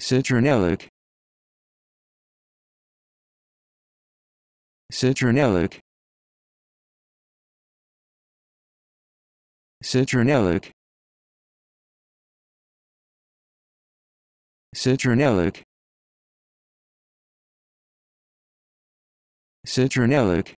Citronellic. Citronellic. Citronellic. Citronellic. Citronellic.